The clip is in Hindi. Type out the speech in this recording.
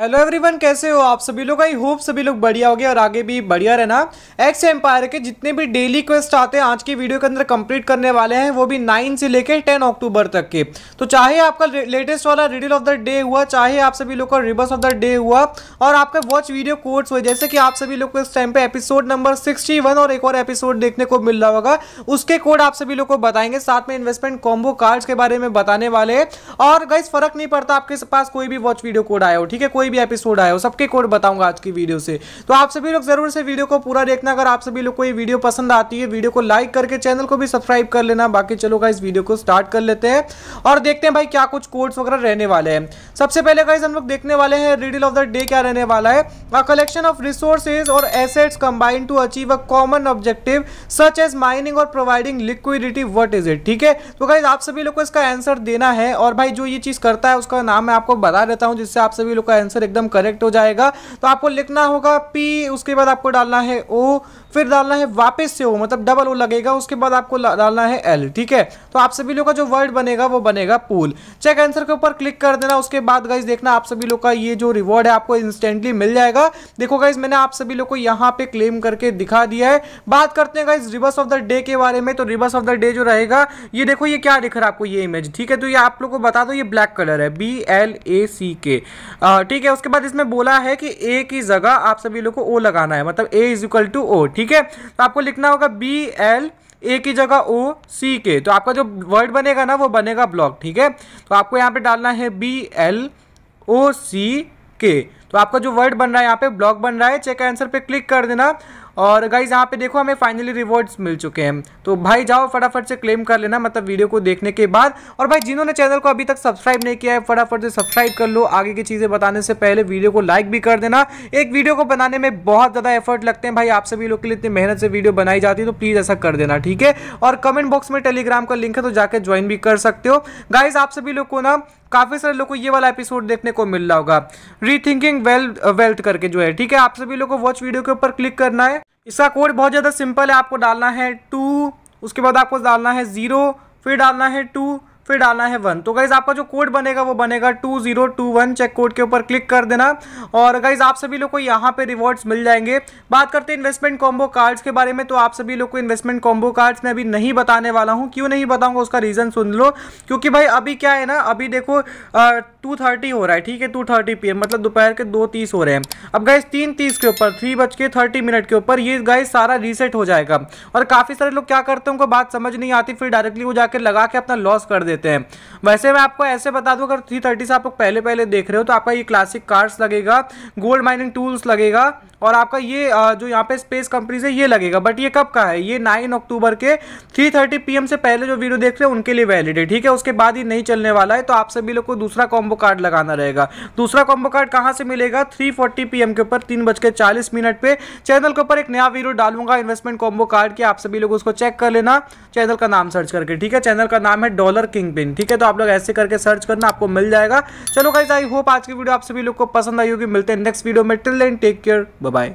हेलो एवरीवन कैसे हो आप सभी लोग आई होप सभी लोग बढ़िया होगे और आगे भी बढ़िया रहना एक्स एम्पायर के जितने भी डेली क्वेस्ट आते हैं आज की वीडियो के अंदर कंप्लीट करने वाले हैं वो भी 9 से लेकर 10 अक्टूबर तक के तो चाहे आपका लेटेस्ट वाला रिडिल ऑफ द डे हुआ चाहे आप सभी लोग का रिवर्स ऑफ द डे हुआ और आपका वॉच वीडियो कोर्ट्स हुए जैसे कि आप सभी लोग को इस टाइम पर एपिसोड नंबर सिक्सटी और एक और एपिसोड देखने को मिल रहा होगा उसके कोड आप सभी लोग को बताएंगे साथ में इन्वेस्टमेंट कॉम्बो कार्ड्स के बारे में बताने वाले और गई फर्क नहीं पड़ता आपके पास कोई भी वॉच वीडियो कोड आया हो ठीक है कोई कोई भी एपिसोड आया हो सबके कोड बताऊंगा आज की वीडियो से तो आप सभी लोग जरूर से वीडियो को पूरा देखना अगर आप सभी लोग को ये वीडियो पसंद आती है वीडियो को लाइक करके चैनल को भी सब्सक्राइब कर लेना बाकी चलो इस वीडियो को स्टार्ट कर लेते हैं और देखते हैं भाई क्या कुछ कोड्स वगैरह रहने वाले हैं सबसे पहले गाइज हम लोग देखने वाले हैं रिडिल ऑफ द डे क्या रहने वाला है अ कलेक्शन ऑफ रिसोर्सेज और assets combine to achieve a common objective such as mining और providing liquidity what is it ठीक है तो गाइज आप सभी लोग को इसका आंसर देना है और भाई जो ये चीज करता है उसका नाम मैं आपको बता देता हूँ जिससे आप सभी लोग का आंसर आंसर एकदम करेक्ट हो जाएगा तो आपको लिखना होगा पी उसके बाद आपको डालना है ओ फिर डालना है वापस से ओ मतलब डबल ओ लगेगा उसके बाद आपको डालना है एल ठीक है तो आप सभी लोग का जो वर्ड बनेगा वो बनेगा पूल चेक आंसर के ऊपर क्लिक कर देना उसके बाद गाइज देखना आप सभी लोग का ये जो रिवॉर्ड है आपको इंस्टेंटली मिल जाएगा देखो गाइज मैंने आप सभी लोग को यहाँ पे क्लेम करके दिखा दिया है बात करते हैं guys reverse of the day के बारे में तो रिवर्स ऑफ द डे जो रहेगा ये देखो ये क्या दिख रहा है आपको ये इमेज ठीक है तो ये आप लोग को बता दो ये ब्लैक कलर है बी एल ए सी के ठीक है उसके बाद इसमें बोला है कि ए की जगह आप सभी लोग को ओ लगाना है मतलब A is equal to O ठीक है तो आपको लिखना होगा बी एल ए की जगह ओ सी के तो आपका जो वर्ड बनेगा ना वो बनेगा ब्लॉक ठीक है तो आपको यहाँ पे डालना है बी एल ओ सी के तो आपका जो वर्ड बन रहा है यहाँ पे ब्लॉग बन रहा है चेक आंसर पे क्लिक कर देना और गाइज यहाँ पे देखो हमें फाइनली रिवॉर्ड्स मिल चुके हैं तो भाई जाओ फटाफट से क्लेम कर लेना मतलब वीडियो को देखने के बाद और भाई जिन्होंने चैनल को अभी तक सब्सक्राइब नहीं किया है फटाफट से सब्सक्राइब कर लो आगे की चीज़ें बताने से पहले वीडियो को लाइक भी कर देना एक वीडियो को बनाने में बहुत ज़्यादा एफर्ट लगते हैं भाई आप सभी लोग के लिए इतनी मेहनत से वीडियो बनाई जाती है तो प्लीज़ ऐसा कर देना ठीक है और कमेंट बॉक्स में टेलीग्राम का लिंक है तो जाकर ज्वाइन भी कर सकते हो गाइज आप सभी लोग को ना काफ़ी सारे लोग को ये वाला एपिसोड देखने को मिल रहा होगा रीथिंकिंग बिल्डिंग वेल्थ uh, करके जो है ठीक है आप सभी लोग को वॉच वीडियो के ऊपर क्लिक करना है इसका कोड बहुत ज़्यादा सिंपल है आपको डालना है टू उसके बाद आपको डालना है ज़ीरो फिर डालना है टू फिर डालना है वन तो गाइज आपका जो कोड बनेगा वो बनेगा two zero two one check code के ऊपर क्लिक कर देना और गाइज आप सभी लोग को यहाँ पे रिवॉर्ड्स मिल जाएंगे बात करते हैं इन्वेस्टमेंट कॉम्बो कार्ड्स के बारे में तो आप सभी लोग को इन्वेस्टमेंट कॉम्बो कार्ड्स में अभी नहीं बताने वाला हूँ क्यों नहीं बताऊंगा उसका रीज़न सुन लो क्योंकि भाई अभी क्या है ना अभी देखो टू थर्टी हो रहा है ठीक है टू थर्टी पी एम मतलब दोपहर के दो तीस हो रहे हैं अब गाइज तीन तीस के ऊपर थ्री बज के थर्टी मिनट के ऊपर ये गाइज सारा रीसेट हो जाएगा और काफ़ी सारे लोग क्या करते हैं उनको बात समझ नहीं आती फिर डायरेक्टली वो जाकर लगा के अपना लॉस कर देते देते हैं वैसे मैं आपको ऐसे बता दूँ अगर थ्री थर्टी से आप लोग पहले पहले देख रहे हो तो आपका ये क्लासिक कार्ड्स लगेगा गोल्ड माइनिंग टूल्स लगेगा और आपका ये जो यहाँ पे स्पेस कंपनी से ये लगेगा बट ये कब का है ये नाइन अक्टूबर के थ्री थर्टी पी से पहले जो वीडियो देख रहे हैं उनके लिए वैलिड है ठीक है उसके बाद ही नहीं चलने वाला है तो आप सभी लोग को दूसरा कॉम्बो कार्ड लगाना रहेगा दूसरा कॉम्बो कार्ड कहाँ से मिलेगा थ्री फोर्टी के ऊपर तीन बज के चालीस मिनट पर चैनल के ऊपर एक नया वीडियो डालूंगा इन्वेस्टमेंट कॉम्बो कार्ड की आप सभी लोग उसको चेक कर लेना चैनल का नाम सर्च करके ठीक है चैनल का नाम है डॉलर किंग किंग पिन ठीक है तो आप लोग ऐसे करके सर्च करना आपको मिल जाएगा चलो गाइज आई होप आज की वीडियो आप सभी लोग को पसंद आई होगी मिलते हैं नेक्स्ट वीडियो में till then take care bye